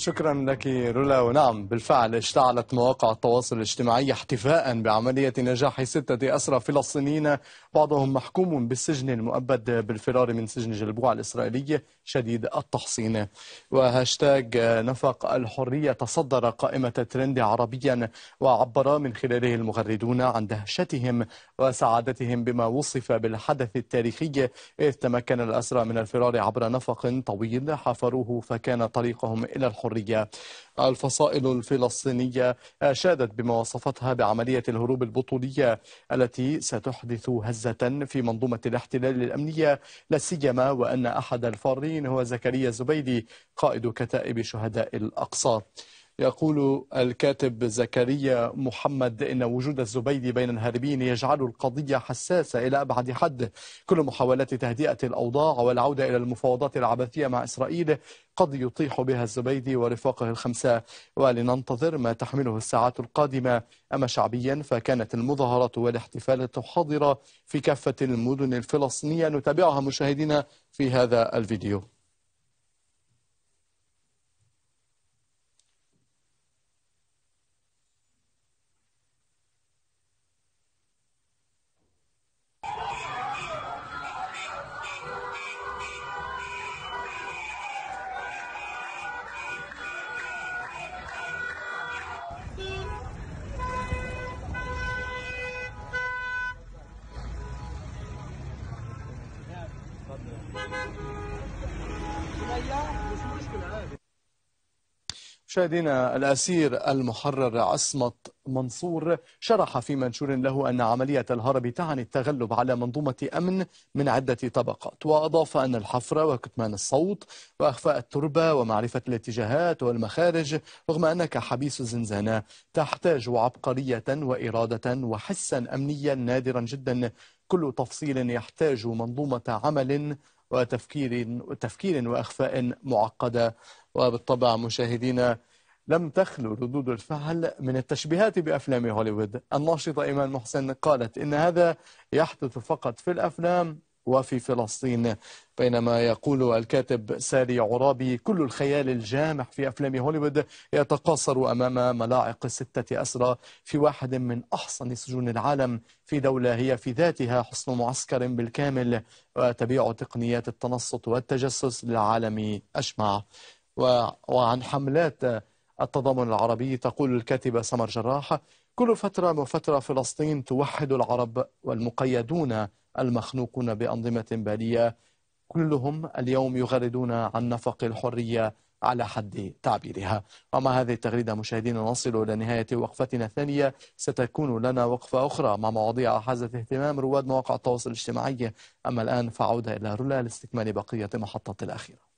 شكرا لك رولا ونعم بالفعل اشتعلت مواقع التواصل الاجتماعي احتفاء بعملية نجاح ستة أسرى فلسطينيين بعضهم محكوم بالسجن المؤبد بالفرار من سجن جلبوع الإسرائيلي شديد التحصين وهاشتاج نفق الحرية تصدر قائمة ترند عربيا وعبر من خلاله المغردون عن دهشتهم وسعادتهم بما وصف بالحدث التاريخي إذ تمكن الأسرى من الفرار عبر نفق طويل حفروه فكان طريقهم إلى الحرية الحرية الفصائل الفلسطينية شادت بما وصفتها بعملية الهروب البطولية التي ستحدث هزة في منظومة الاحتلال الأمنية لا سيما وأن أحد الفارين هو زكريا زبيدي قائد كتائب شهداء الأقصى يقول الكاتب زكريا محمد إن وجود الزبيدي بين الهاربين يجعل القضية حساسة إلى أبعد حد كل محاولات تهدئة الأوضاع والعودة إلى المفاوضات العبثية مع إسرائيل قد يطيح بها الزبيدي ورفاقه الخمسة ولننتظر ما تحمله الساعات القادمة أما شعبيا فكانت المظاهرات والاحتفالات حاضرة في كافة المدن الفلسطينية نتابعها مشاهدينا في هذا الفيديو مشاهدينا الأسير المحرر عصمت منصور شرح في منشور له أن عملية الهرب تعني التغلب على منظومة أمن من عدة طبقات وأضاف أن الحفر وكتمان الصوت وأخفاء التربة ومعرفة الاتجاهات والمخارج رغم أنك حبيس الزنزانة تحتاج عبقرية وإرادة وحسا أمنيا نادرا جدا كل تفصيل يحتاج منظومة عمل وتفكير تفكير واخفاء معقده وبالطبع مشاهدينا لم تخلو ردود الفعل من التشبيهات بافلام هوليوود الناشطه ايمان محسن قالت ان هذا يحدث فقط في الافلام وفي فلسطين بينما يقول الكاتب ساري عرابي كل الخيال الجامح في أفلام هوليوود يتقاصر أمام ملاعق ستة أسرى في واحد من أحسن سجون العالم في دولة هي في ذاتها حصن معسكر بالكامل وتبيع تقنيات التنصت والتجسس للعالم أجمع وعن حملات التضامن العربي تقول الكاتبة سمر جراح كل فترة وفترة فلسطين توحد العرب والمقيدون المخنوقون بأنظمة بالية كلهم اليوم يغردون عن نفق الحرية على حد تعبيرها ومع هذه التغريدة مشاهدينا نصل إلى نهاية وقفتنا الثانية ستكون لنا وقفة أخرى مع مواضيع حازت اهتمام رواد مواقع التواصل الاجتماعي أما الآن فعودة إلى رولا لاستكمال بقية محطة الأخيرة